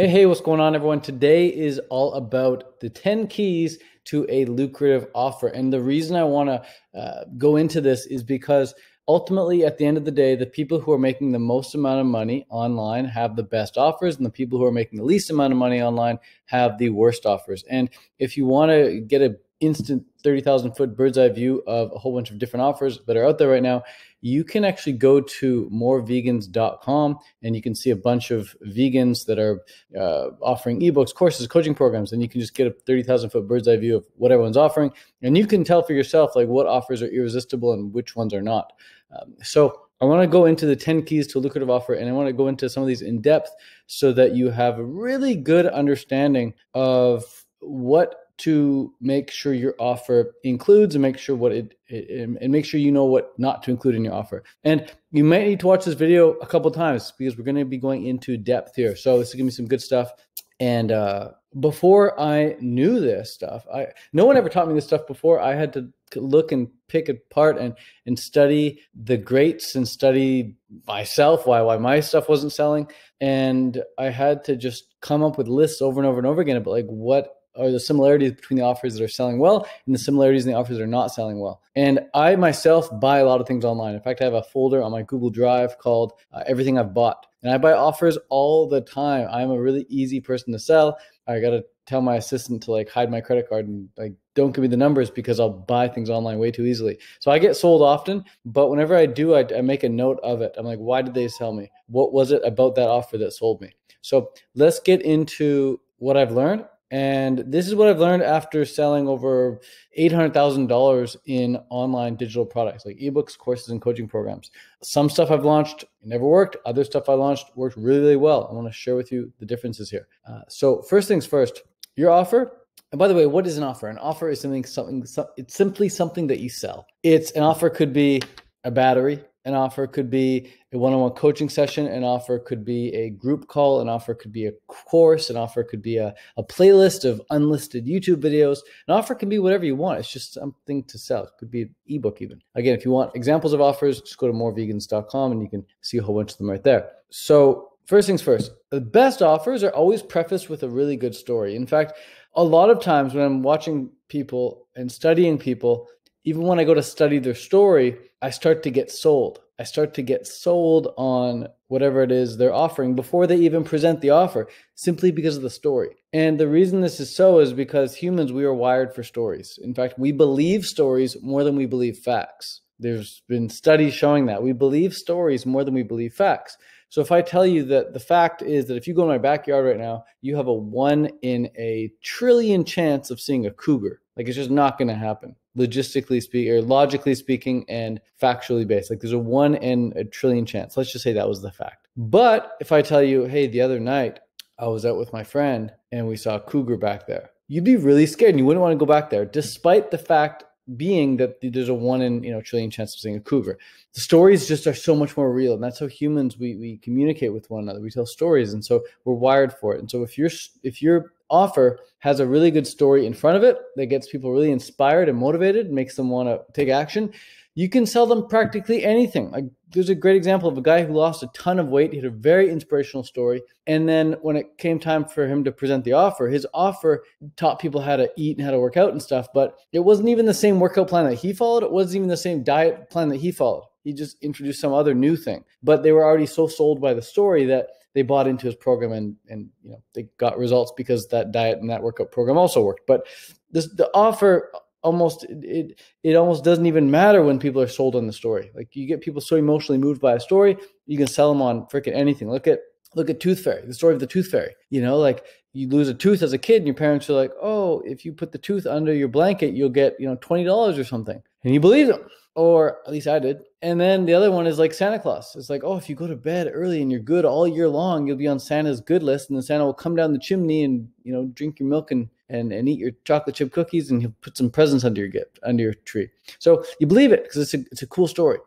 Hey, hey, what's going on, everyone? Today is all about the 10 keys to a lucrative offer. And the reason I want to uh, go into this is because ultimately, at the end of the day, the people who are making the most amount of money online have the best offers, and the people who are making the least amount of money online have the worst offers. And if you want to get an instant 30,000 foot bird's eye view of a whole bunch of different offers that are out there right now, you can actually go to morevegans.com and you can see a bunch of vegans that are uh, offering ebooks, courses, coaching programs, and you can just get a 30,000 foot bird's eye view of what everyone's offering. And you can tell for yourself like what offers are irresistible and which ones are not. Um, so I want to go into the 10 keys to lucrative offer and I want to go into some of these in depth so that you have a really good understanding of what to make sure your offer includes and make sure what it, it, and make sure you know what not to include in your offer. And you might need to watch this video a couple times because we're going to be going into depth here. So this is going to be some good stuff. And uh, before I knew this stuff, I no one ever taught me this stuff before. I had to look and pick apart and and study the greats and study myself why why my stuff wasn't selling. And I had to just come up with lists over and over and over again about like what or the similarities between the offers that are selling well and the similarities in the offers that are not selling well. And I myself buy a lot of things online. In fact, I have a folder on my Google Drive called uh, Everything I've Bought. And I buy offers all the time. I'm a really easy person to sell. I got to tell my assistant to like hide my credit card and like don't give me the numbers because I'll buy things online way too easily. So I get sold often, but whenever I do, I, I, make a note of it. I'm like, why did they sell me? What was it about that offer that sold me? So let's get into what I've learned and this is what I've learned after selling over $800,000 in online digital products like ebooks, courses, and coaching programs. Some stuff I've launched never worked, other stuff I launched worked really, really well. I want to share with you the differences here. Uh, so, first things first, your offer. And by the way, what is an offer? An offer is something, something, so, it's simply something that you sell. It's an offer could be a battery, an offer could be a one on one coaching session. An offer could be a group call. An offer could be a course. An offer could be a, a playlist of unlisted YouTube videos. An offer can be whatever you want. It's just something to sell. It could be an ebook, even. Again, if you want examples of offers, just go to morevegans.com and you can see a whole bunch of them right there. So, first things first, the best offers are always prefaced with a really good story. In fact, a lot of times when I'm watching people and studying people, even when I go to study their story, I start to get sold. I start to get sold on whatever it is they're offering before they even present the offer, simply because of the story. And the reason this is so is because humans, we are wired for stories. In fact, we believe stories more than we believe facts. There's been studies showing that we believe stories more than we believe facts. So if I tell you that the fact is that if you go in my backyard right now, you have a one in a trillion chance of seeing a cougar. Like it's just not going to happen logistically speaking or logically speaking and factually based. Like there's a one in a trillion chance. Let's just say that was the fact. But if I tell you, hey, the other night I was out with my friend and we saw a cougar back there, you'd be really scared and you wouldn't want to go back there, despite the fact being that there's a one in you know trillion chance of seeing a cougar. The stories just are so much more real, and that's how humans we we communicate with one another. We tell stories, and so we're wired for it. And so if you're if you're offer has a really good story in front of it that gets people really inspired and motivated, makes them want to take action. You can sell them practically anything. Like there's a great example of a guy who lost a ton of weight. He had a very inspirational story. And then when it came time for him to present the offer, his offer taught people how to eat and how to work out and stuff. But it wasn't even the same workout plan that he followed. It wasn't even the same diet plan that he followed. He just introduced some other new thing. But they were already so sold by the story that they bought into his program and and you know they got results because that diet and that workout program also worked. But this the offer almost it it almost doesn't even matter when people are sold on the story. Like you get people so emotionally moved by a story, you can sell them on freaking anything. Look at look at Tooth Fairy, the story of the Tooth Fairy. You know, like you lose a tooth as a kid, and your parents are like, "Oh, if you put the tooth under your blanket, you'll get you know twenty dollars or something," and you believe them, or at least I did and then the other one is like Santa Claus. It's like, oh, if you go to bed early and you're good all year long, you'll be on Santa's good list, and then Santa will come down the chimney and you know drink your milk and and and eat your chocolate chip cookies, and he'll put some presents under your gift under your tree. So you believe it because it's a it's a cool story,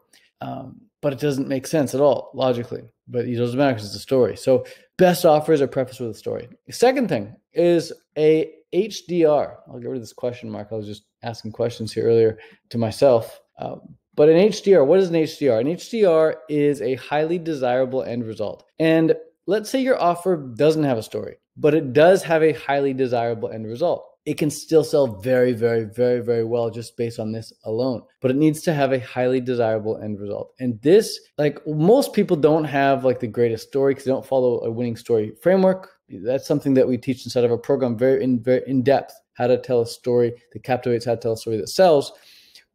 um, but it doesn't make sense at all logically. But it doesn't matter because it's a story. So best offers are prefaced with a story. second thing is a HDR. I'll get rid of this question mark. I was just asking questions here earlier to myself. Uh, but an HDR, what is an HDR? An HDR is a highly desirable end result. And let's say your offer doesn't have a story, but it does have a highly desirable end result. It can still sell very, very, very, very well just based on this alone, but it needs to have a highly desirable end result. And this, like most people don't have like the greatest story because they don't follow a winning story framework. That's something that we teach inside of our program very in, very in depth how to tell a story that captivates, how to tell a story that sells.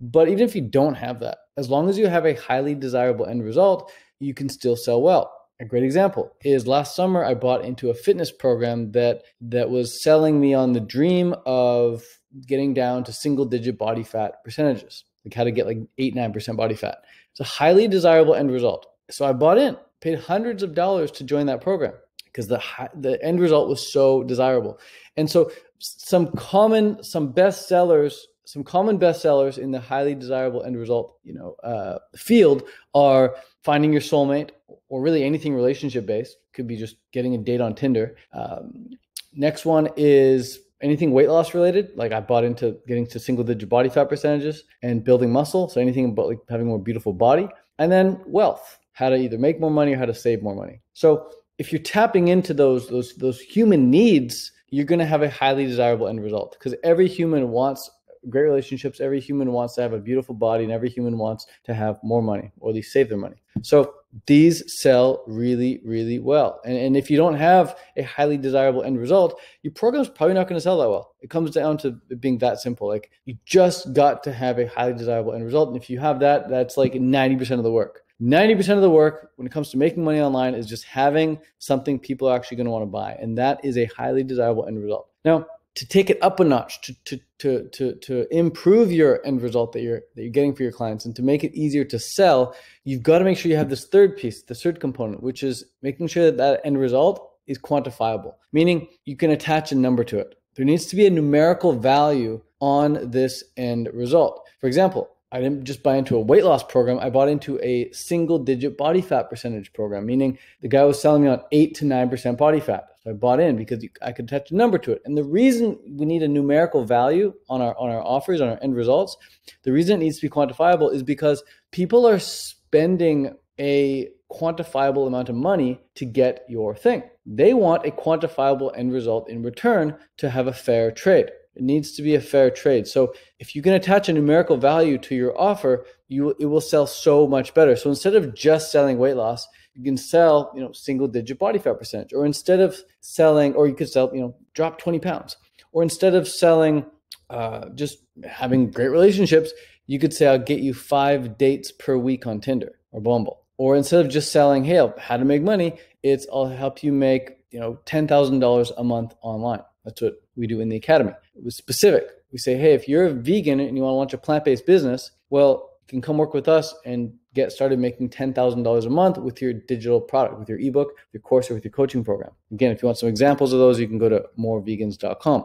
But even if you don't have that, as long as you have a highly desirable end result, you can still sell well. A great example is last summer I bought into a fitness program that that was selling me on the dream of getting down to single digit body fat percentages, like how to get like 8 9% body fat. It's a highly desirable end result. So I bought in, paid hundreds of dollars to join that program because the the end result was so desirable. And so some common some best sellers some common bestsellers in the highly desirable end result, you know, uh, field are finding your soulmate, or really anything relationship based. Could be just getting a date on Tinder. Um, next one is anything weight loss related. Like I bought into getting to single digit body fat percentages and building muscle. So anything about like having a more beautiful body, and then wealth, how to either make more money or how to save more money. So if you're tapping into those those those human needs you're going to have a highly desirable end result because every human wants great relationships. Every human wants to have a beautiful body, and every human wants to have more money or at least save their money. So these sell really, really well. And, and if you don't have a highly desirable end result, your program's probably not going to sell that well. It comes down to being that simple. Like you just got to have a highly desirable end result. And if you have that, that's like 90% of the work. 90% of the work when it comes to making money online is just having something people are actually going to want to buy. And that is a highly desirable end result. Now, to take it up a notch, to to to to to improve your end result that you're that you're getting for your clients, and to make it easier to sell, you've got to make sure you have this third piece, the third component, which is making sure that that end result is quantifiable, meaning you can attach a number to it. There needs to be a numerical value on this end result. For example, I didn't just buy into a weight loss program. I bought into a single digit body fat percentage program, meaning the guy was selling me on eight to 9% body fat. So I bought in because I could attach a number to it. And the reason we need a numerical value on our, on our offers, on our end results, the reason it needs to be quantifiable is because people are spending a quantifiable amount of money to get your thing. They want a quantifiable end result in return to have a fair trade. It needs to be a fair trade. So if you can attach a numerical value to your offer, you it will sell so much better. So instead of just selling weight loss, you can sell, you know, single digit body fat percentage. Or instead of selling, or you could sell, you know, drop 20 pounds. Or instead of selling uh, just having great relationships, you could say, I'll get you five dates per week on Tinder or Bumble. Or instead of just selling, hey, how to make money, it's I'll help you make, you know, $10,000 a month online. That's what we do in the academy. It was specific. We say, hey, if you're a vegan and you want to launch a plant based business, well, you can come work with us and get started making $10,000 a month with your digital product, with your ebook, your course, or with your coaching program. Again, if you want some examples of those, you can go to morevegans.com.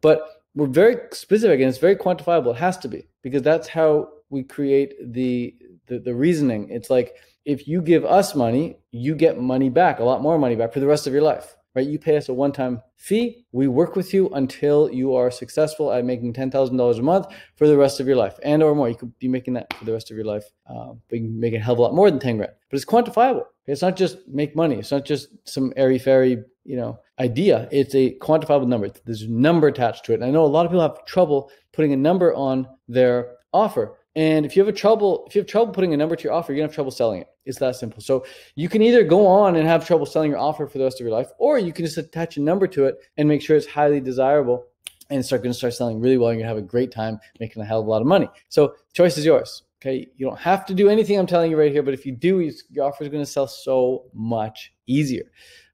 But we're very specific and it's very quantifiable. It has to be because that's how we create the, the, the reasoning. It's like if you give us money, you get money back, a lot more money back for the rest of your life right? You pay us a one time fee. We work with you until you are successful at making $10,000 a month for the rest of your life and or more. You could be making that for the rest of your life. Uh, but you can make a hell of a lot more than 10 grand, but it's quantifiable. It's not just make money. It's not just some airy fairy, you know, idea. It's a quantifiable number. There's a number attached to it. And I know a lot of people have trouble putting a number on their offer and if you have a trouble, if you have trouble putting a number to your offer, you're gonna have trouble selling it. It's that simple. So you can either go on and have trouble selling your offer for the rest of your life, or you can just attach a number to it and make sure it's highly desirable and start gonna start selling really well. You're gonna have a great time making a hell of a lot of money. So choice is yours. Okay. You don't have to do anything I'm telling you right here, but if you do, your offer is gonna sell so much easier.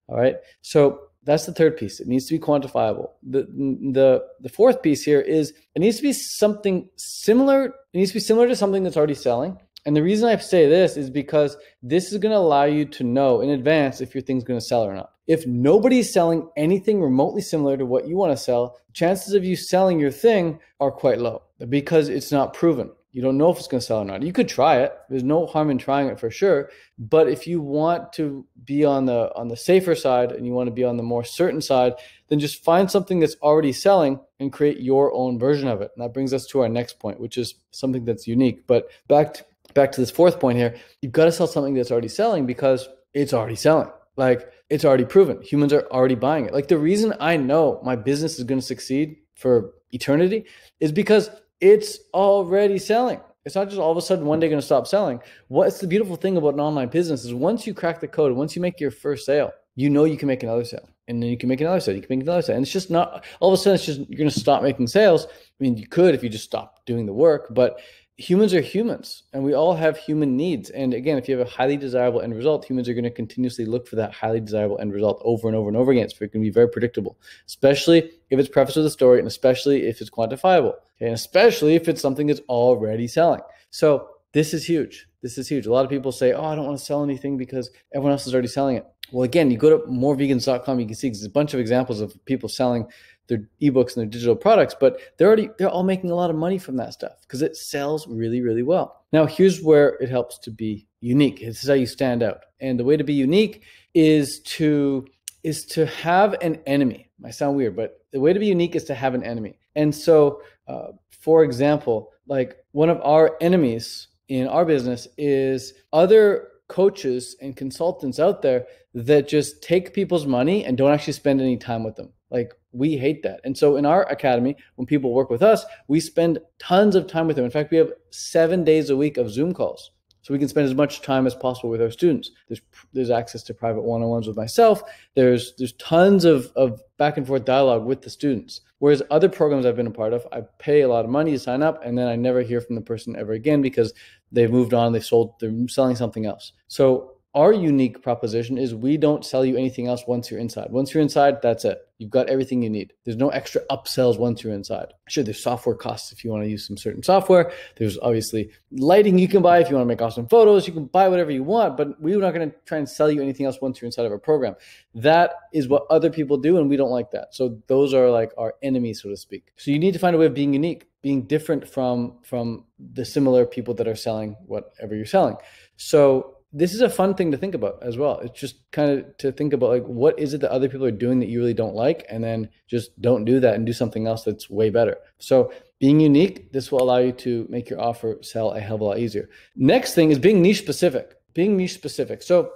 All right. So that's the third piece. It needs to be quantifiable. The, the, the fourth piece here is it needs to be something similar. It needs to be similar to something that's already selling. And the reason I say this is because this is going to allow you to know in advance if your thing's going to sell or not. If nobody's selling anything remotely similar to what you want to sell, chances of you selling your thing are quite low because it's not proven. You don't know if it's going to sell or not. You could try it. There's no harm in trying it for sure. But if you want to be on the on the safer side and you want to be on the more certain side, then just find something that's already selling and create your own version of it. And that brings us to our next point, which is something that's unique. But back to, back to this fourth point here, you've got to sell something that's already selling because it's already selling. Like it's already proven. Humans are already buying it. Like the reason I know my business is going to succeed for eternity is because it's already selling. It's not just all of a sudden one day going to stop selling. What's the beautiful thing about an online business is once you crack the code, once you make your first sale, you know you can make another sale and then you can make another sale. You can make another sale. And it's just not all of a sudden it's just you're going to stop making sales. I mean, you could if you just stop doing the work, but humans are humans and we all have human needs. And again, if you have a highly desirable end result, humans are going to continuously look for that highly desirable end result over and over and over again. It's going to be very predictable, especially if it's prefaced with a story and especially if it's quantifiable and especially if it's something that's already selling. So this is huge. This is huge. A lot of people say, oh, I don't want to sell anything because everyone else is already selling it. Well, again, you go to morevegans.com, you can see there's a bunch of examples of people selling their ebooks and their digital products, but they're already they're all making a lot of money from that stuff because it sells really, really well. Now, here's where it helps to be unique. This is how you stand out. And the way to be unique is to is to have an enemy. It might sound weird, but the way to be unique is to have an enemy. And so, uh, for example, like one of our enemies in our business is other coaches and consultants out there that just take people's money and don't actually spend any time with them. Like we hate that. And so in our academy, when people work with us, we spend tons of time with them. In fact, we have seven days a week of Zoom calls. So we can spend as much time as possible with our students. There's there's access to private one-on-ones with myself. There's there's tons of, of back and forth dialogue with the students. Whereas other programs I've been a part of, I pay a lot of money to sign up and then I never hear from the person ever again because they've moved on, they've sold, they're selling something else. So our unique proposition is we don't sell you anything else once you're inside. Once you're inside, that's it. You've got everything you need. There's no extra upsells once you're inside. Sure, there's software costs if you want to use some certain software. There's obviously lighting you can buy if you want to make awesome photos. You can buy whatever you want, but we're not going to try and sell you anything else once you're inside of our program. That is what other people do, and we don't like that. So those are like our enemies, so to speak. So you need to find a way of being unique being different from from the similar people that are selling whatever you're selling so this is a fun thing to think about as well. It's just kind of to think about like what is it that other people are doing that you really don't like, and then just don't do that and do something else that's way better. So being unique, this will allow you to make your offer sell a hell of a lot easier. Next thing is being niche specific. Being niche specific. So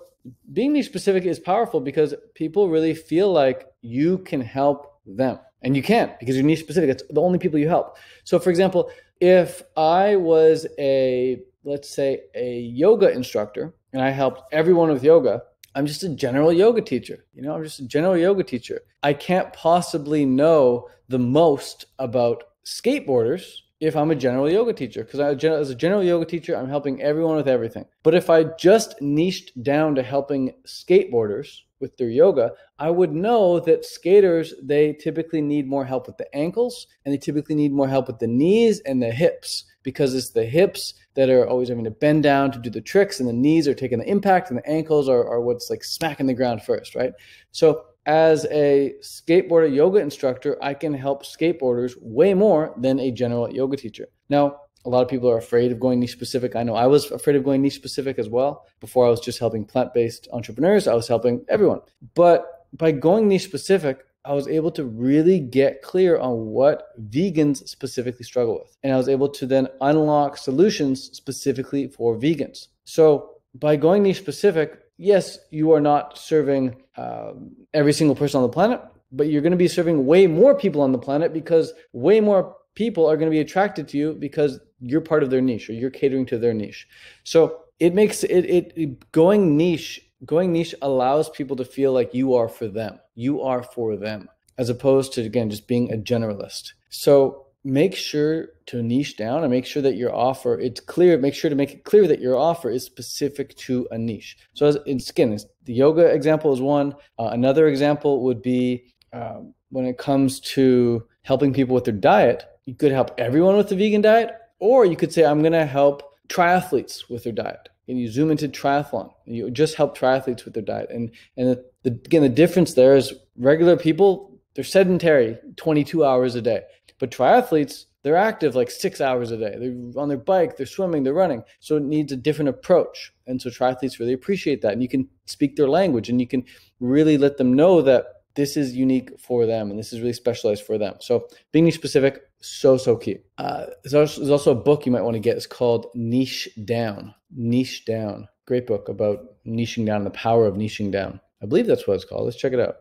being niche specific is powerful because people really feel like you can help them. And you can't because you're niche specific. It's the only people you help. So for example, if I was a let's say a yoga instructor and I helped everyone with yoga. I'm just a general yoga teacher. You know, I'm just a general yoga teacher. I can't possibly know the most about skateboarders if I'm a general yoga teacher, because as a general yoga teacher, I'm helping everyone with everything. But if I just niched down to helping skateboarders, with their yoga, I would know that skaters, they typically need more help with the ankles and they typically need more help with the knees and the hips because it's the hips that are always having to bend down to do the tricks and the knees are taking the impact and the ankles are, are what's like smacking the ground first, right? So as a skateboarder yoga instructor, I can help skateboarders way more than a general yoga teacher. Now, a lot of people are afraid of going niche specific. I know I was afraid of going niche specific as well. Before I was just helping plant based entrepreneurs, I was helping everyone. But by going niche specific, I was able to really get clear on what vegans specifically struggle with. And I was able to then unlock solutions specifically for vegans. So by going niche specific, yes, you are not serving um, every single person on the planet, but you're going to be serving way more people on the planet because way more people are going to be attracted to you because you're part of their niche or you're catering to their niche. So it makes it, it, going niche going niche allows people to feel like you are for them. You are for them as opposed to again just being a generalist. So make sure to niche down and make sure that your offer it's clear make sure to make it clear that your offer is specific to a niche so as in skin the yoga example is one uh, another example would be um, when it comes to helping people with their diet you could help everyone with the vegan diet, or you could say, I'm going to help triathletes with their diet. And you zoom into triathlon, and you just help triathletes with their diet. And, and the, the, again, the difference there is regular people, they're sedentary 22 hours a day. But triathletes, they're active like six hours a day. They're on their bike, they're swimming, they're running. So it needs a different approach. And so triathletes really appreciate that. And you can speak their language and you can really let them know that this is unique for them and this is really specialized for them. So being niche specific, so so key. Uh, there's, there's also a book you might want to get. It's called Niche Down. Niche Down. Great book about niching down, the power of niching down. I believe that's what it's called. Let's check it out.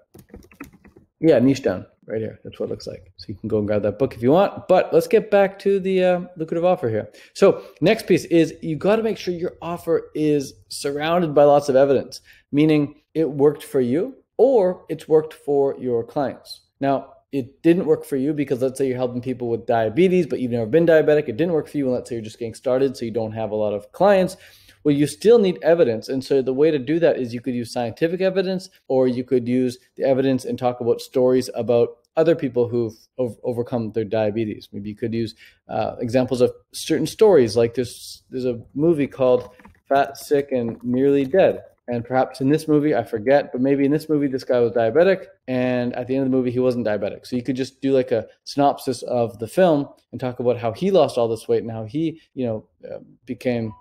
Yeah, niche down right here. That's what it looks like. So you can go and grab that book if you want. But let's get back to the uh, lucrative offer here. So next piece is you got to make sure your offer is surrounded by lots of evidence, meaning it worked for you or it's worked for your clients. Now, it didn't work for you because let's say you're helping people with diabetes, but you've never been diabetic. It didn't work for you. And let's say you're just getting started, so you don't have a lot of clients. Well, you still need evidence. And so the way to do that is you could use scientific evidence or you could use the evidence and talk about stories about other people who've ov- overcome their diabetes. Maybe you could use uh, examples of certain stories. Like there's, there's a movie called Fat, Sick, and Nearly Dead and perhaps in this movie i forget but maybe in this movie this guy was diabetic and at the end of the movie he wasn't diabetic so you could just do like a synopsis of the film and talk about how he lost all this weight and how he you know uh, became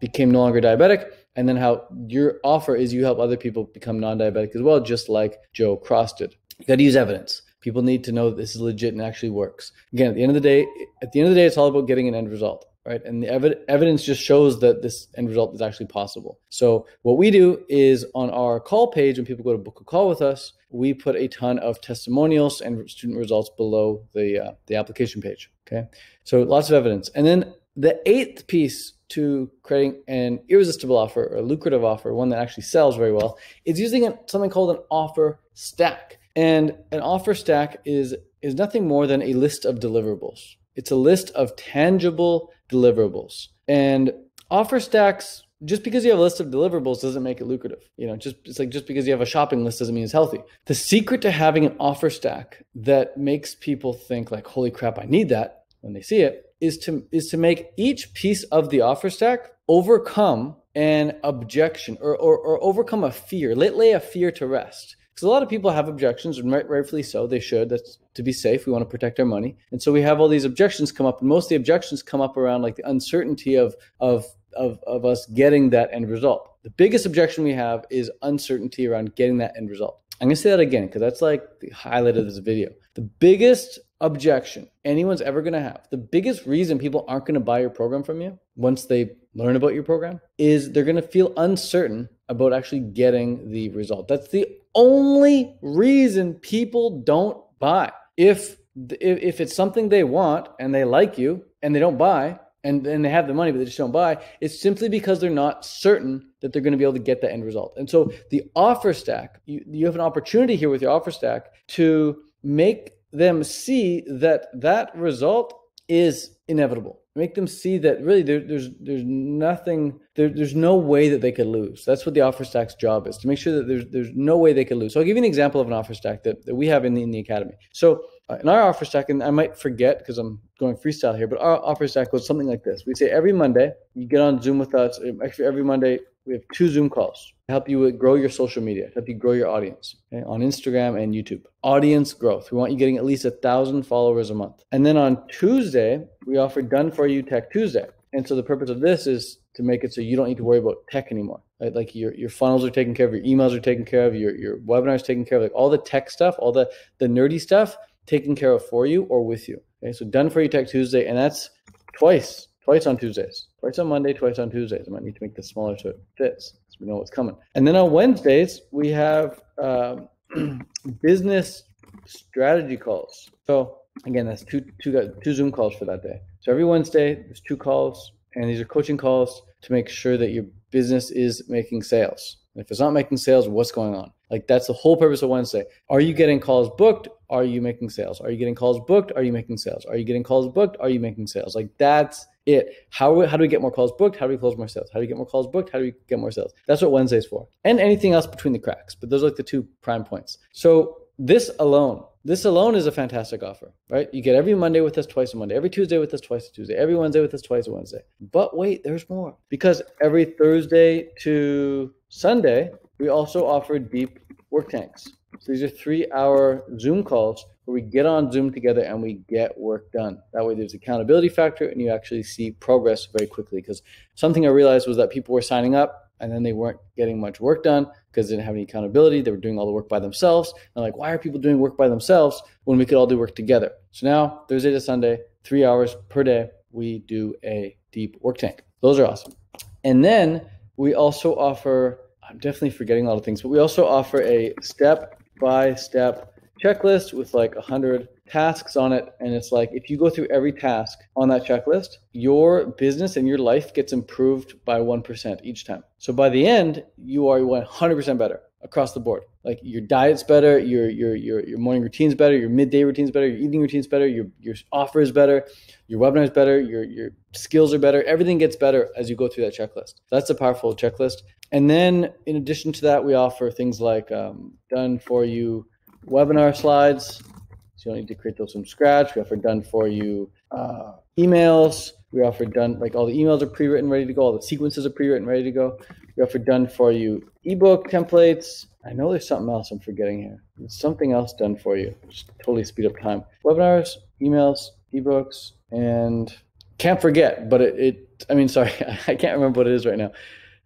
became no longer diabetic and then how your offer is you help other people become non-diabetic as well just like joe cross did you got to use evidence people need to know this is legit and actually works again at the end of the day at the end of the day it's all about getting an end result right? And the ev- evidence just shows that this end result is actually possible. So what we do is on our call page, when people go to book a call with us, we put a ton of testimonials and student results below the uh, the application page. Okay, so lots of evidence. And then the eighth piece to creating an irresistible offer or lucrative offer, one that actually sells very well, is using something called an offer stack. And an offer stack is is nothing more than a list of deliverables. It's a list of tangible deliverables. And offer stacks just because you have a list of deliverables doesn't make it lucrative. You know, just it's like just because you have a shopping list doesn't mean it's healthy. The secret to having an offer stack that makes people think like, "Holy crap, I need that" when they see it is to is to make each piece of the offer stack overcome an objection or, or, or overcome a fear, lay, lay a fear to rest. So a lot of people have objections, and right, rightfully so, they should. That's to be safe. We want to protect our money, and so we have all these objections come up, and most of the objections come up around like the uncertainty of of of, of us getting that end result. The biggest objection we have is uncertainty around getting that end result. I'm going to say that again because that's like the highlight of this video. The biggest objection anyone's ever going to have, the biggest reason people aren't going to buy your program from you once they learn about your program is they're going to feel uncertain about actually getting the result. That's the only reason people don't buy. If if it's something they want and they like you and they don't buy and then they have the money but they just don't buy, it's simply because they're not certain that they're going to be able to get the end result. And so the offer stack, you, you have an opportunity here with your offer stack to make them see that that result is inevitable make them see that really there, there's there's nothing there, there's no way that they could lose that's what the offer stack's job is to make sure that there's there's no way they could lose so i'll give you an example of an offer stack that, that we have in the, in the academy so uh, in our offer stack and i might forget because i'm going freestyle here but our offer stack was something like this we say every monday you get on zoom with us actually every monday we have two zoom calls help you grow your social media, help you grow your audience okay, on Instagram and YouTube. Audience growth. We want you getting at least a thousand followers a month. And then on Tuesday, we offer Done For You Tech Tuesday. And so the purpose of this is to make it so you don't need to worry about tech anymore. Right? Like your, your funnels are taken care of, your emails are taken care of, your, your webinars taken care of, like all the tech stuff, all the, the nerdy stuff taken care of for you or with you. Okay, so Done For You Tech Tuesday. And that's twice, twice on Tuesdays twice on Monday, twice on Tuesdays. I might need to make this smaller so it fits, so we know what's coming. And then on Wednesdays, we have um, business strategy calls. So again, that's two, two, two Zoom calls for that day. So every Wednesday, there's two calls, and these are coaching calls to make sure that your business is making sales. And if it's not making sales, what's going on? Like that's the whole purpose of Wednesday. Are you getting calls booked? Are you making sales? Are you getting calls booked? Are you making sales? Are you getting calls booked? Are you making sales? Like that's it how, how do we get more calls booked how do we close more sales how do we get more calls booked how do we get more sales that's what wednesday's for and anything else between the cracks but those are like the two prime points so this alone this alone is a fantastic offer right you get every monday with us twice a monday every tuesday with us twice a tuesday every wednesday with us twice a wednesday but wait there's more because every thursday to sunday we also offer deep work tanks so these are three hour zoom calls where we get on Zoom together and we get work done. That way, there's accountability factor, and you actually see progress very quickly. Because something I realized was that people were signing up and then they weren't getting much work done because they didn't have any accountability. They were doing all the work by themselves. And like, why are people doing work by themselves when we could all do work together? So now, Thursday to Sunday, three hours per day, we do a deep work tank. Those are awesome. And then we also offer, I'm definitely forgetting a lot of things, but we also offer a step by step checklist with like 100 tasks on it. And it's like, if you go through every task on that checklist, your business and your life gets improved by 1% each time. So by the end, you are 100% better across the board. Like your diet's better, your your your your morning routine's better, your midday routine's better, your evening routine's better, your your offer is better, your webinar is better, your your skills are better. Everything gets better as you go through that checklist. That's a powerful checklist. And then in addition to that, we offer things like um, done for you webinar slides. So you don't need to create those from scratch. We offer done for you uh, emails. We offer done, like all the emails are pre written, ready to go. All the sequences are pre written, ready to go. We offer done for you ebook templates. I know there's something else I'm forgetting here. There's something else done for you. Just totally speed up time. Webinars, emails, ebooks, and can't forget, but it, it I mean, sorry, I can't remember what it is right now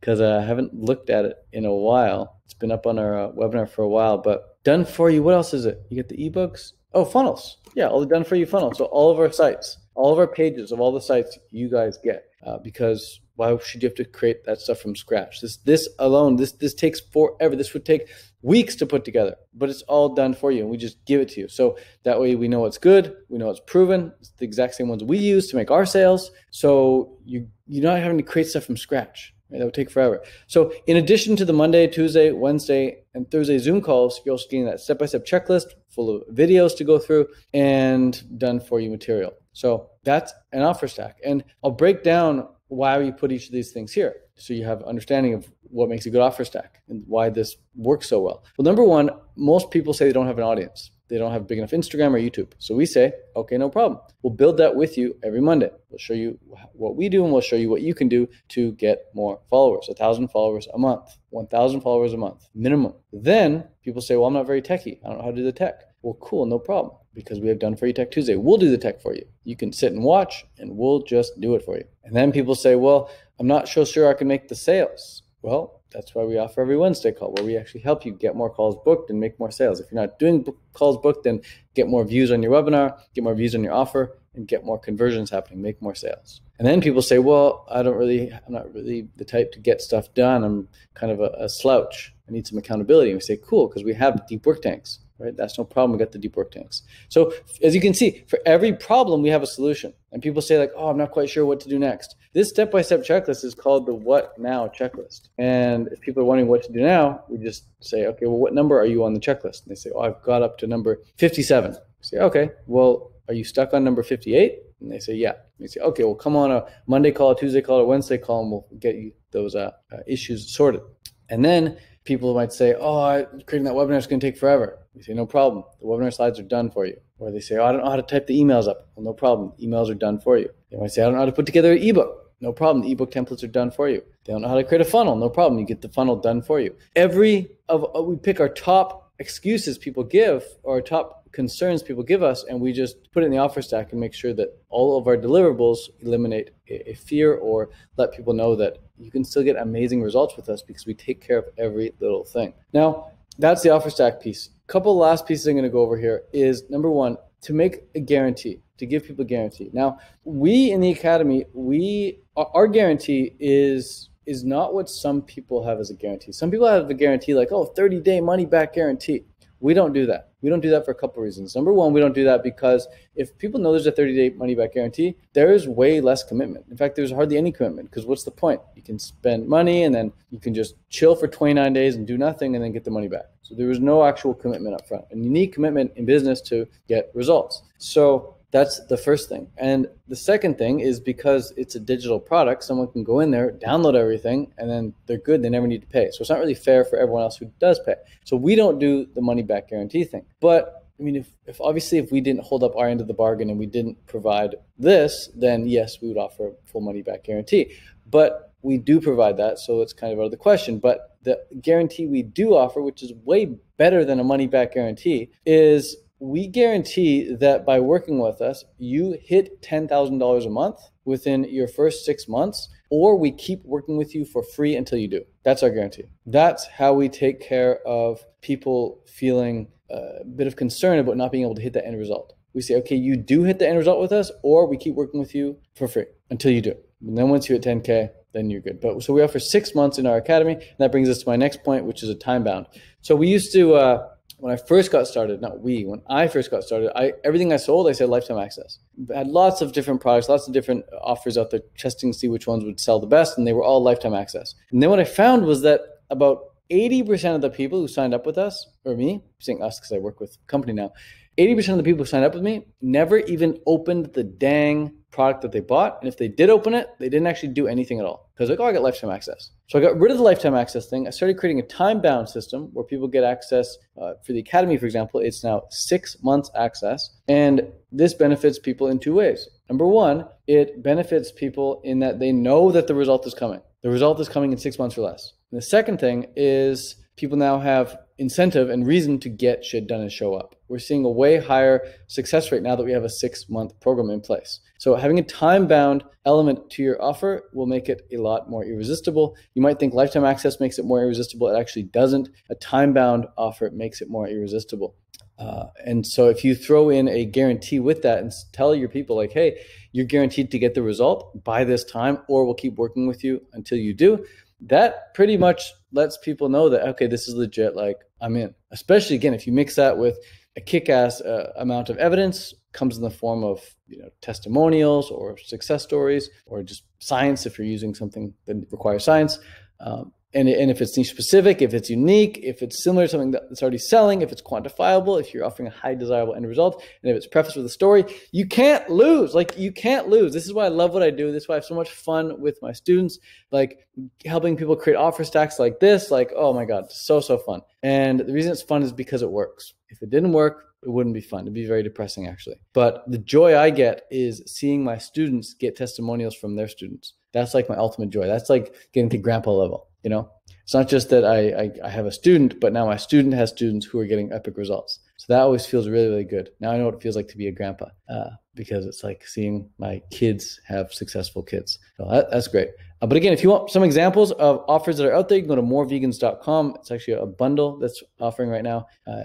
because uh, I haven't looked at it in a while. It's been up on our uh, webinar for a while, but Done for you. What else is it? You get the ebooks. Oh, funnels. Yeah, all the done for you funnels. So all of our sites, all of our pages of all the sites you guys get, uh, because why should you have to create that stuff from scratch? This this alone, this this takes forever. This would take weeks to put together, but it's all done for you, and we just give it to you. So that way, we know what's good, we know what's proven. It's the exact same ones we use to make our sales. So you you're not having to create stuff from scratch. Right? That would take forever. So in addition to the Monday, Tuesday, Wednesday, and Thursday Zoom calls, you're also getting that step-by-step checklist full of videos to go through and done for you material. So that's an offer stack. And I'll break down why we put each of these things here. So you have understanding of what makes a good offer stack and why this works so well. Well, number one, most people say they don't have an audience. They don't have big enough Instagram or YouTube. So we say, okay, no problem. We'll build that with you every Monday. We'll show you what we do and we'll show you what you can do to get more followers, a thousand followers a month, 1,000 followers a month minimum. Then people say, well, I'm not very techy. I don't know how to do the tech. Well, cool, no problem because we have done for you tech Tuesday. We'll do the tech for you. You can sit and watch and we'll just do it for you. And then people say, well, I'm not so sure I can make the sales. Well, that's why we offer every Wednesday call where we actually help you get more calls booked and make more sales. If you're not doing calls booked, then get more views on your webinar, get more views on your offer, and get more conversions happening, make more sales. And then people say, well, I don't really, I'm not really the type to get stuff done. I'm kind of a, a slouch. I need some accountability. And we say, cool, because we have deep work tanks right? That's no problem. We got the deep work tanks. So as you can see, for every problem, we have a solution. And people say like, oh, I'm not quite sure what to do next. This step-by-step checklist is called the what now checklist. And if people are wondering what to do now, we just say, okay, well, what number are you on the checklist? And they say, oh, I've got up to number 57. We say, okay, well, are you stuck on number 58? And they say, yeah. And say, okay, well, come on a Monday call, a Tuesday call, a Wednesday call, and we'll get you those uh, uh, issues sorted. And then people might say, "Oh, creating that webinar is going to take forever." You say, "No problem. The webinar slides are done for you." Or they say, "Oh, I don't know how to type the emails up." Well, no problem. emails are done for you. They might say, "I don't know how to put together an ebook." No problem. The ebook templates are done for you. They don't know how to create a funnel. No problem. You get the funnel done for you. Every of uh, we pick our top excuses people give or our top concerns people give us, and we just put it in the offer stack and make sure that all of our deliverables eliminate a fear or let people know that you can still get amazing results with us because we take care of every little thing. Now, that's the offer stack piece. Couple last pieces I'm going to go over here is number one, to make a guarantee, to give people a guarantee. Now, we in the academy, we our guarantee is is not what some people have as a guarantee. Some people have a guarantee like, oh, 30 day money back guarantee. We don't do that. We don't do that for a couple reasons. Number one, we don't do that because if people know there's a 30 day money back guarantee, there is way less commitment. In fact, there's hardly any commitment because what's the point? You can spend money and then you can just chill for 29 days and do nothing and then get the money back. So there was no actual commitment up front. And you need commitment in business to get results. So that's the first thing. And the second thing is because it's a digital product, someone can go in there, download everything, and then they're good. They never need to pay. So it's not really fair for everyone else who does pay. So we don't do the money back guarantee thing. But I mean, if, if obviously if we didn't hold up our end of the bargain and we didn't provide this, then yes, we would offer a full money back guarantee. But we do provide that, so it's kind of out of the question. But the guarantee we do offer, which is way better than a money back guarantee, is we guarantee that by working with us, you hit $10,000 a month within your first six months, or we keep working with you for free until you do. That's our guarantee. That's how we take care of people feeling a bit of concern about not being able to hit that end result. We say, okay, you do hit the end result with us, or we keep working with you for free until you do. And then once you hit 10K, then you're good. But so we offer six months in our academy. And that brings us to my next point, which is a time bound. So we used to, uh, when I first got started, not we, when I first got started, I everything I sold, I said lifetime access. I had lots of different products, lots of different offers out there, testing to see which ones would sell the best, and they were all lifetime access. And then what I found was that about 80% of the people who signed up with us, or me, I'm saying us because I work with company now, 80% of the people who signed up with me never even opened the dang product that they bought. And if they did open it, they didn't actually do anything at all because like, oh, I got lifetime access. So I got rid of the lifetime access thing. I started creating a time bound system where people get access. Uh, for the academy, for example, it's now six months access. And this benefits people in two ways. Number one, it benefits people in that they know that the result is coming. The result is coming in six months or less. And the second thing is people now have incentive and reason to get shit done and show up. We're seeing a way higher success rate now that we have a six month program in place. So, having a time bound element to your offer will make it a lot more irresistible. You might think lifetime access makes it more irresistible, it actually doesn't. A time bound offer makes it more irresistible. Uh, and so, if you throw in a guarantee with that and tell your people, like, hey, you're guaranteed to get the result by this time, or we'll keep working with you until you do, that pretty much lets people know that okay, this is legit. Like I'm in. Especially again, if you mix that with a kick-ass uh, amount of evidence, comes in the form of you know testimonials or success stories or just science if you're using something that requires science. Um, and, and if it's niche specific, if it's unique, if it's similar to something that's already selling, if it's quantifiable, if you're offering a high desirable end result, and if it's prefaced with a story, you can't lose. Like you can't lose. This is why I love what I do. This is why I have so much fun with my students, like helping people create offer stacks like this. Like, oh my God, so, so fun. And the reason it's fun is because it works. If it didn't work, it wouldn't be fun. It'd be very depressing, actually. But the joy I get is seeing my students get testimonials from their students. That's like my ultimate joy. That's like getting to grandpa level. You know, it's not just that I, I, I have a student, but now my student has students who are getting epic results. So that always feels really, really good. Now I know what it feels like to be a grandpa uh, because it's like seeing my kids have successful kids. So that, that's great. Uh, but again, if you want some examples of offers that are out there, you can go to morevegans.com. It's actually a bundle that's offering right now. Uh,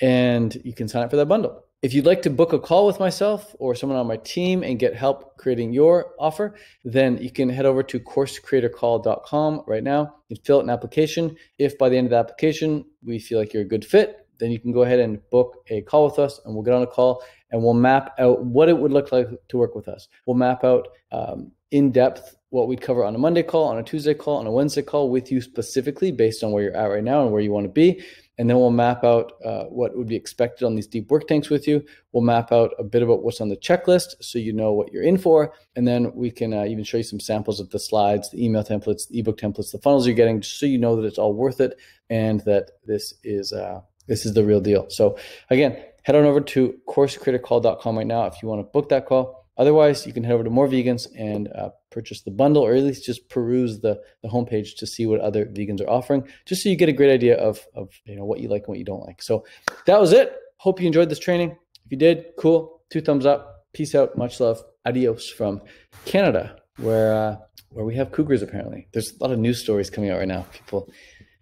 and you can sign up for that bundle. If you'd like to book a call with myself or someone on my team and get help creating your offer, then you can head over to coursecreatorcall.com right now. You can fill out an application. If by the end of the application we feel like you're a good fit, then you can go ahead and book a call with us and we'll get on a call and we'll map out what it would look like to work with us. We'll map out um, in depth what we'd cover on a Monday call, on a Tuesday call, on a Wednesday call with you specifically based on where you're at right now and where you want to be and then we'll map out uh, what would be expected on these deep work tanks with you. We'll map out a bit about what's on the checklist so you know what you're in for. And then we can uh, even show you some samples of the slides, the email templates, the ebook templates, the funnels you're getting, just so you know that it's all worth it and that this is uh, this is the real deal. So again, head on over to coursecreatorcall.com right now if you want to book that call. Otherwise, you can head over to More Vegans and uh, purchase the bundle, or at least just peruse the, the homepage to see what other vegans are offering, just so you get a great idea of, of you know what you like and what you don't like. So that was it. Hope you enjoyed this training. If you did, cool. Two thumbs up. Peace out. Much love. Adios from Canada, where uh, where we have cougars apparently. There's a lot of news stories coming out right now. People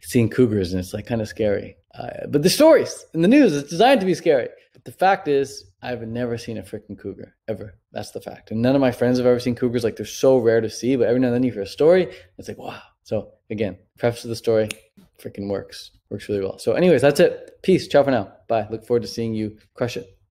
seeing cougars, and it's like kind of scary. Uh, but the stories in the news is designed to be scary the fact is, I've never seen a freaking cougar ever. That's the fact. And none of my friends have ever seen cougars. Like they're so rare to see, but every now and then you hear a story, it's like, wow. So again, preface of the story freaking works. Works really well. So, anyways, that's it. Peace. Ciao for now. Bye. Look forward to seeing you crush it.